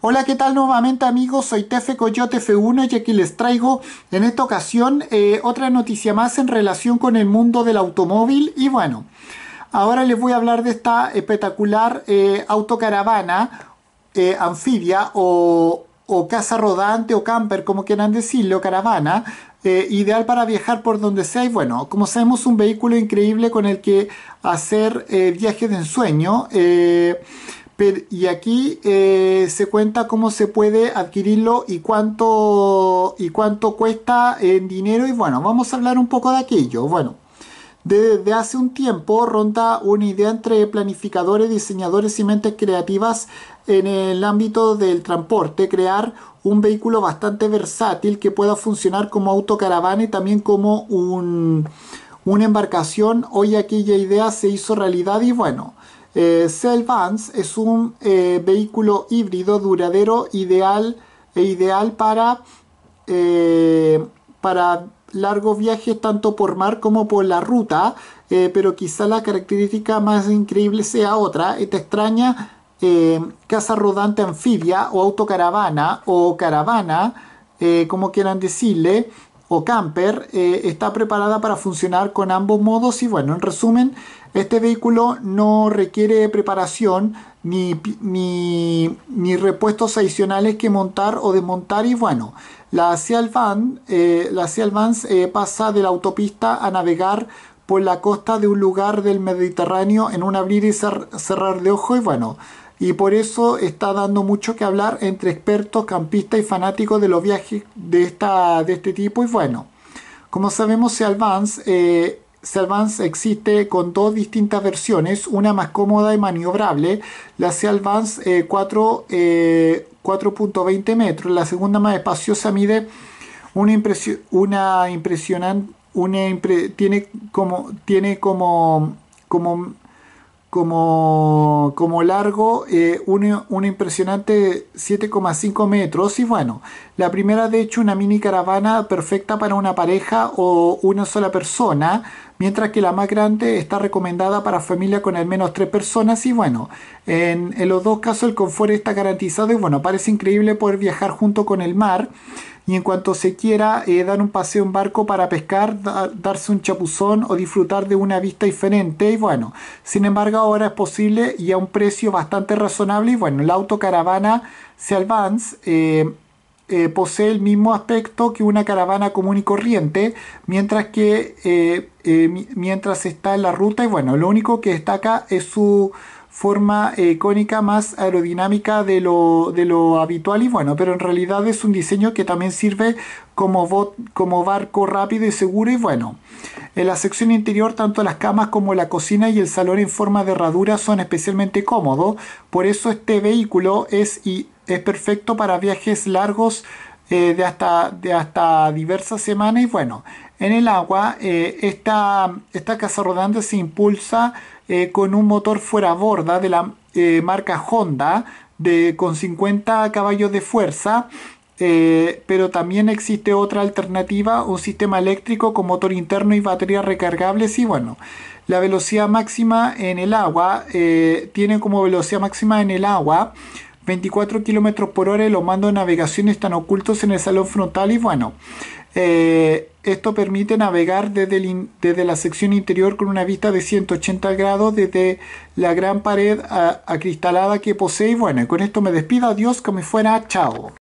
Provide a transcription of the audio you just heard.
Hola, ¿qué tal nuevamente amigos? Soy Tefe Coyote F1 y aquí les traigo en esta ocasión eh, otra noticia más en relación con el mundo del automóvil y bueno, ahora les voy a hablar de esta espectacular eh, autocaravana eh, anfibia o, casa rodante o camper, como quieran decirlo, caravana, ideal para viajar por donde sea y bueno, como sabemos un vehículo increíble con el que hacer viajes de ensueño y aquí eh, se cuenta cómo se puede adquirirlo y cuánto, y cuánto cuesta en dinero. Y bueno, vamos a hablar un poco de aquello. Bueno, desde hace un tiempo ronda una idea entre planificadores, diseñadores y mentes creativas en el ámbito del transporte, crear un vehículo bastante versátil que pueda funcionar como autocaravana y también como una embarcación. Hoy aquella idea se hizo realidad y bueno, eh, Cell es un eh, vehículo híbrido duradero ideal e ideal para, eh, para largos viajes tanto por mar como por la ruta, pero quizá la característica más increíble sea otra, esta extraña casa rodante anfibia o autocaravana o caravana, como quieran decirle, o camper eh, está preparada para funcionar con ambos modos y bueno, en resumen, este vehículo no requiere preparación ni, repuestos adicionales que montar o desmontar y bueno, la Seal eh, la eh, pasa de la autopista a navegar por la costa de un lugar del Mediterráneo en un abrir y cerrar de ojo y bueno, y por eso está dando mucho que hablar entre expertos, campistas y fanáticos de los viajes de, esta, de este tipo. Y bueno, como sabemos, Seal Vance, eh, existe con dos distintas versiones, una más cómoda y maniobrable, la Seal Vance 4.20 eh, eh, metros, la segunda más espaciosa mide una, impresión una impresionante, una tiene como, tiene como, como como, largo, eh, un, impresionante 7,5 metros. Y bueno, la primera de hecho una mini caravana perfecta para una pareja o una sola persona, mientras que la más grande está recomendada para familia con al menos tres personas. Y bueno, en, en los dos casos el confort está garantizado y bueno, parece increíble poder viajar junto con el mar y en cuanto se quiera eh, dar un paseo en barco para pescar, darse un chapuzón o disfrutar de una vista diferente. Y bueno, sin embargo ahora es posible y a un precio bastante razonable. Y bueno, la autocaravana caravana eh, eh, posee el mismo aspecto que una caravana común y corriente, mientras que eh, mientras está en la ruta. Y bueno, lo único que destaca es su forma eh, cónica más aerodinámica de lo, habitual y bueno, pero en realidad es un diseño que también sirve como, como barco rápido y seguro y bueno. En la sección interior, tanto las camas como la cocina y el salón en forma de herradura son especialmente cómodos, por eso este vehículo es, es perfecto para viajes largos eh, de, hasta, de hasta diversas semanas y bueno, en el agua, eh, esta, casa rodante se impulsa eh, con un motor fuera borda de la eh, marca Honda de, con 50 caballos de fuerza. pero también existe otra alternativa, un sistema eléctrico con motor interno y baterías recargables y bueno, la velocidad máxima en el agua tiene como velocidad máxima en el agua 24 km por hora y los mandos de navegación están ocultos en el salón frontal y bueno eh, esto permite navegar desde, la sección interior con una vista de 180 grados desde la gran pared acristalada que posee. Y bueno, con esto me despido. Adiós, me fuera. Chao.